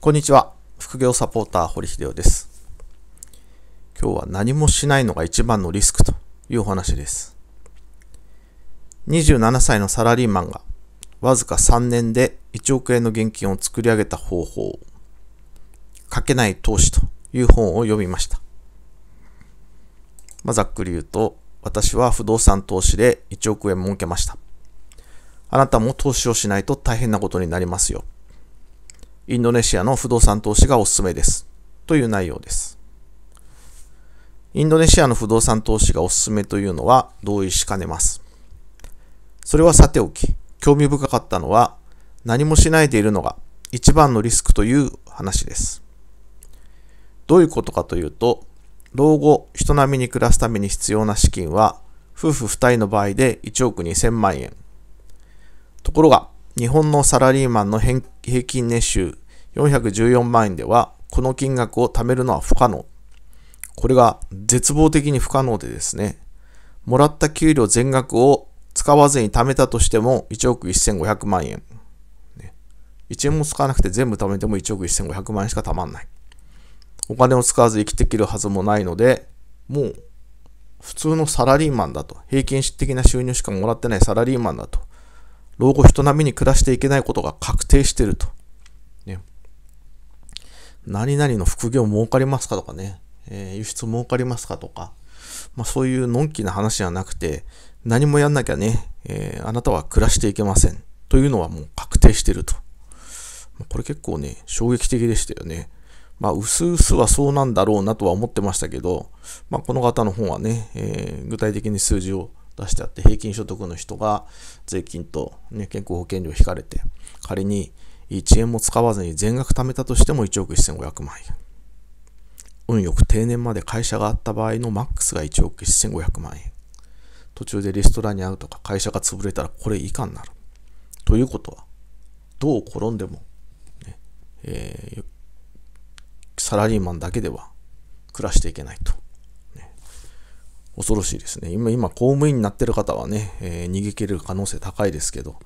こんにちは。副業サポーター、堀秀夫です。今日は何もしないのが一番のリスクというお話です。27歳のサラリーマンがわずか3年で1億円の現金を作り上げた方法、書けない投資という本を読みました。まあ、ざっくり言うと、私は不動産投資で1億円儲けました。あなたも投資をしないと大変なことになりますよ。インドネシアの不動産投資がおすすめです。という内容です。インドネシアの不動産投資がおすすめというのは同意しかねます。それはさておき、興味深かったのは何もしないでいるのが一番のリスクという話です。どういうことかというと、老後、人並みに暮らすために必要な資金は、夫婦二人の場合で1億2000万円。ところが、日本のサラリーマンの平均年収414万円では、この金額を貯めるのは不可能。これが絶望的に不可能でですね、もらった給料全額を使わずに貯めたとしても1億1500万円。1円も使わなくて全部貯めても1億1500万円しか貯まんない。お金を使わず生きていけるはずもないので、もう普通のサラリーマンだと、平均的な収入しかもらってないサラリーマンだと老後人並みに暮らしていけないことが確定してると。ね。何々の副業儲かりますかとかね、えー、輸出儲かりますかとか、まあ、そういうのんきな話じゃなくて、何もやんなきゃね、えー、あなたは暮らしていけません。というのはもう確定してると。これ結構ね、衝撃的でしたよね。まあ、うすうすはそうなんだろうなとは思ってましたけど、まあ、この方の本はね、えー、具体的に数字を出してあって、平均所得の人が税金と、ね、健康保険料引かれて、仮に1円も使わずに全額貯めたとしても1億1500万円。運よく定年まで会社があった場合のマックスが1億1500万円。途中でレストランに会うとか会社が潰れたらこれ以下になる。ということは、どう転んでも、ねえー、サラリーマンだけでは暮らしていけないと。恐ろしいですね。今、今、公務員になってる方はね、えー、逃げ切れる可能性高いですけど、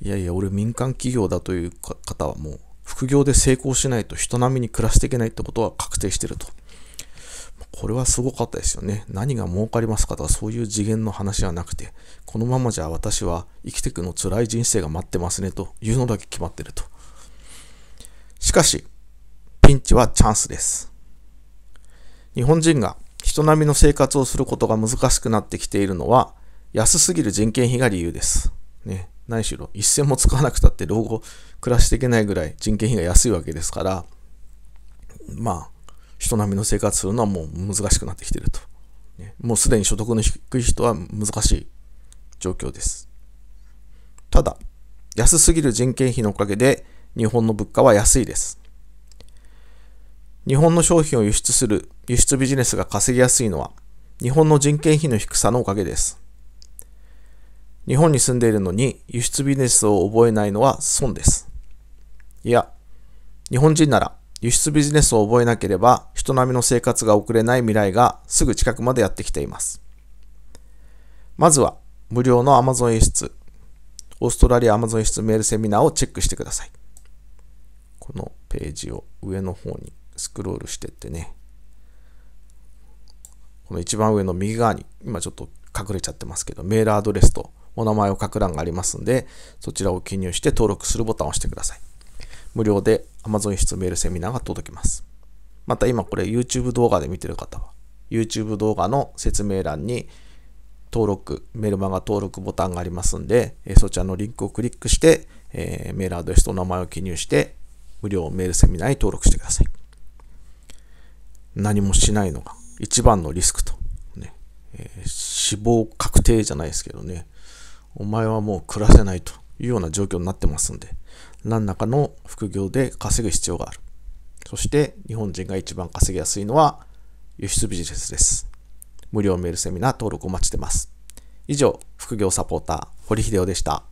いやいや、俺民間企業だという方はもう、副業で成功しないと人並みに暮らしていけないってことは確定してると。これはすごかったですよね。何が儲かりますかとはそういう次元の話はなくて、このままじゃ私は生きていくの辛い人生が待ってますねというのだけ決まってると。しかし、ピンチはチャンスです。日本人が人並みの生活をすることが難しくなってきているのは、安すぎる人件費が理由です。ね、何しろ、一銭も使わなくたって老後暮らしていけないぐらい人件費が安いわけですから、まあ、人並みの生活するのはもう難しくなってきてると。ね、もうすでに所得の低い人は難しい状況です。ただ、安すぎる人件費のおかげで、日本の物価は安いです。日本の商品を輸出する輸出ビジネスが稼ぎやすいのは日本の人件費の低さのおかげです。日本に住んでいるのに輸出ビジネスを覚えないのは損です。いや、日本人なら輸出ビジネスを覚えなければ人並みの生活が送れない未来がすぐ近くまでやってきています。まずは無料の Amazon 輸出、オーストラリア Amazon 輸出メールセミナーをチェックしてください。このページを上の方にスクロールしてってね、この一番上の右側に、今ちょっと隠れちゃってますけど、メールアドレスとお名前を書く欄がありますんで、そちらを記入して登録するボタンを押してください。無料で Amazon 室メールセミナーが届きます。また今これ YouTube 動画で見てる方は、YouTube 動画の説明欄に登録、メルマガ登録ボタンがありますんで、そちらのリンクをクリックして、えメールアドレスとお名前を記入して、無料メールセミナーに登録してください。何もしないのが一番のリスクと、ねえー、死亡確定じゃないですけどね、お前はもう暮らせないというような状況になってますんで、何らかの副業で稼ぐ必要がある。そして日本人が一番稼ぎやすいのは輸出ビジネスです。無料メールセミナー登録お待ちしてます。以上、副業サポーター、堀秀夫でした。